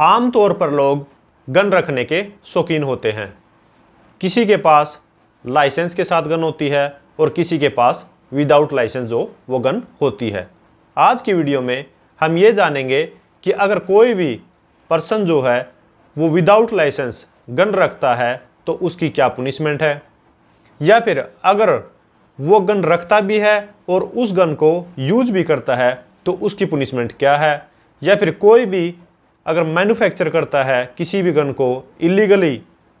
आम तौर पर लोग गन रखने के शौकीन होते हैं किसी के पास लाइसेंस के साथ गन होती है और किसी के पास विदाउट लाइसेंस हो वो गन होती है आज की वीडियो में हम ये जानेंगे कि अगर कोई भी पर्सन जो है वो विदाउट लाइसेंस गन रखता है तो उसकी क्या पुनिशमेंट है या फिर अगर वो गन रखता भी है और उस गन को यूज भी करता है तो उसकी पुनिशमेंट क्या है या फिर कोई भी अगर मैन्युफैक्चर करता है किसी भी गन को इलीगली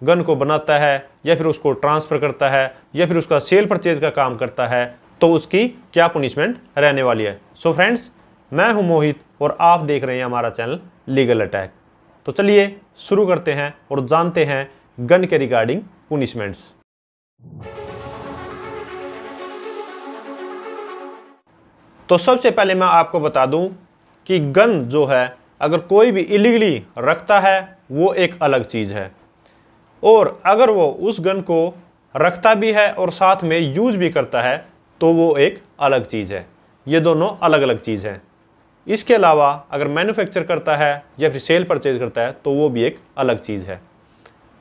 गन को बनाता है या फिर उसको ट्रांसफ़र करता है या फिर उसका सेल परचेज का काम करता है तो उसकी क्या पनिशमेंट रहने वाली है सो so फ्रेंड्स मैं हूं मोहित और आप देख रहे हैं हमारा चैनल लीगल अटैक तो चलिए शुरू करते हैं और जानते हैं गन के रिगार्डिंग पनिशमेंट्स तो सबसे पहले मैं आपको बता दूं कि गन जो है अगर कोई भी इलीगली रखता है वो एक अलग चीज़ है और अगर वो उस गन को रखता भी है और साथ में यूज भी करता है तो वो एक अलग चीज़ है ये दोनों अलग अलग चीज़ है इसके अलावा अगर मैन्युफैक्चर करता है या फिर सेल परचेज करता है तो वो भी एक अलग चीज़ है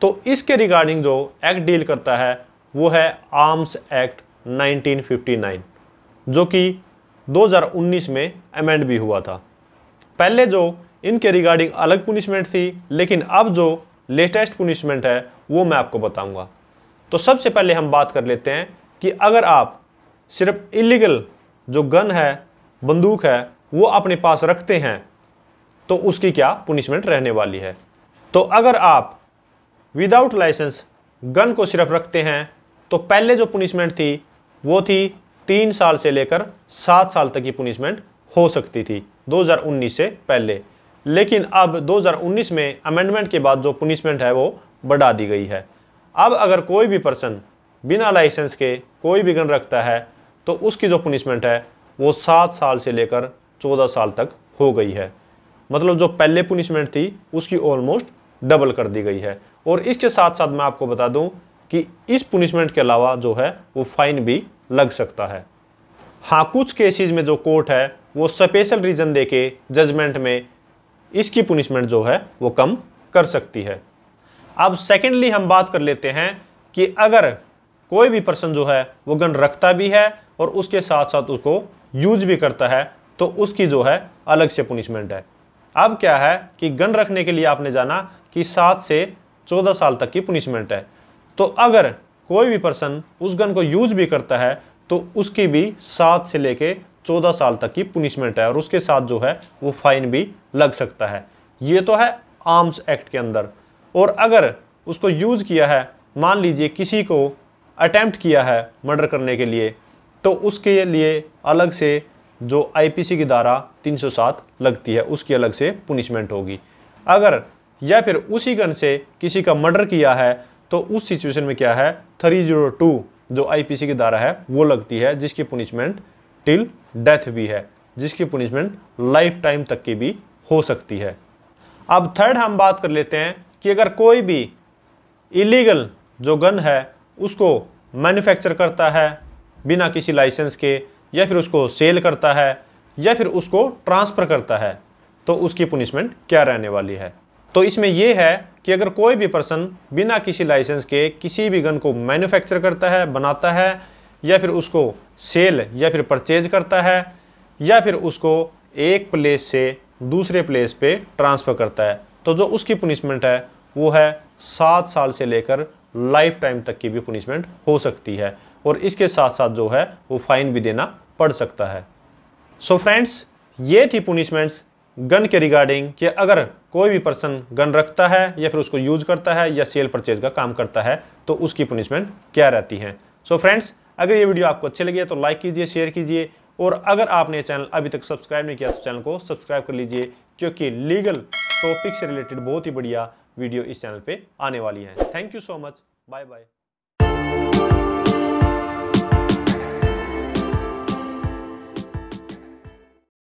तो इसके रिगार्डिंग जो एक्ट डील करता है वो है आर्म्स एक्ट 1959 जो कि 2019 में अमेंड भी हुआ था पहले जो इनके रिगार्डिंग अलग पुनिशमेंट थी लेकिन अब जो लेटेस्ट पुनिशमेंट है वो मैं आपको बताऊंगा तो सबसे पहले हम बात कर लेते हैं कि अगर आप सिर्फ इलीगल जो गन है बंदूक है वो अपने पास रखते हैं तो उसकी क्या पुनिशमेंट रहने वाली है तो अगर आप विदाउट लाइसेंस गन को सिर्फ रखते हैं तो पहले जो पुनिशमेंट थी वो थी तीन साल से लेकर सात साल तक की पुनिशमेंट हो सकती थी 2019 से पहले लेकिन अब 2019 में अमेंडमेंट के बाद जो पुनिशमेंट है वो बढ़ा दी गई है अब अगर कोई भी पर्सन बिना लाइसेंस के कोई भी गन रखता है तो उसकी जो पुनिशमेंट है वो सात साल से लेकर चौदह साल तक हो गई है मतलब जो पहले पुनिशमेंट थी उसकी ऑलमोस्ट डबल कर दी गई है और इसके साथ साथ मैं आपको बता दूं कि इस पुनिशमेंट के अलावा जो है वो फाइन भी लग सकता है हाँ कुछ केसेस में जो कोर्ट है वो स्पेशल रीज़न दे के जजमेंट में इसकी पुनिशमेंट जो है वो कम कर सकती है अब सेकेंडली हम बात कर लेते हैं कि अगर कोई भी पर्सन जो है वो गन रखता भी है और उसके साथ साथ उसको यूज भी करता है तो उसकी जो है अलग से पुनिशमेंट है अब क्या है कि गन रखने के लिए आपने जाना कि सात से चौदह साल तक की पुनिशमेंट है तो अगर कोई भी पर्सन उस गन को यूज भी करता है तो उसकी भी सात से लेके चौदह साल तक की पुनिशमेंट है और उसके साथ जो है वो फाइन भी लग सकता है ये तो है आर्म्स एक्ट के अंदर और अगर उसको यूज़ किया है मान लीजिए किसी को अटैम्प्ट किया है मर्डर करने के लिए तो उसके लिए अलग से जो आईपीसी की धारा 307 लगती है उसकी अलग से पुनिशमेंट होगी अगर या फिर उसी गन से किसी का मर्डर किया है तो उस सिचुएशन में क्या है 302 जो आईपीसी की धारा है वो लगती है जिसकी पुनिशमेंट टिल डेथ भी है जिसकी पुनिशमेंट लाइफ टाइम तक की भी हो सकती है अब थर्ड हम बात कर लेते हैं कि अगर कोई भी इलीगल जो गन है उसको मैन्युफैक्चर करता है बिना किसी लाइसेंस के या फिर उसको सेल करता है या फिर उसको ट्रांसफ़र करता है तो उसकी पुनिशमेंट क्या रहने वाली है तो इसमें यह है कि अगर कोई भी पर्सन बिना किसी लाइसेंस के किसी भी गन को मैन्युफैक्चर करता है बनाता है या फिर उसको सेल या फिर परचेज करता है या फिर उसको एक प्लेस से दूसरे प्लेस पे ट्रांसफ़र करता है तो जो उसकी पुनिशमेंट है वो है सात साल से लेकर लाइफ टाइम तक की भी पुनिशमेंट हो सकती है और इसके साथ साथ जो है वो फाइन भी देना पड़ सकता है सो so फ्रेंड्स ये थी पुनिशमेंट्स गन के रिगार्डिंग कि अगर कोई भी पर्सन गन रखता है या फिर उसको यूज़ करता है या सेल परचेज का काम करता है तो उसकी पुनिशमेंट क्या रहती है सो so फ्रेंड्स अगर ये वीडियो आपको अच्छी लगी तो लाइक कीजिए शेयर कीजिए और अगर आपने चैनल अभी तक सब्सक्राइब नहीं किया तो चैनल को सब्सक्राइब कर लीजिए क्योंकि लीगल टॉपिक से रिलेटेड बहुत ही बढ़िया वीडियो इस चैनल पे आने वाली है thank you so much bye bye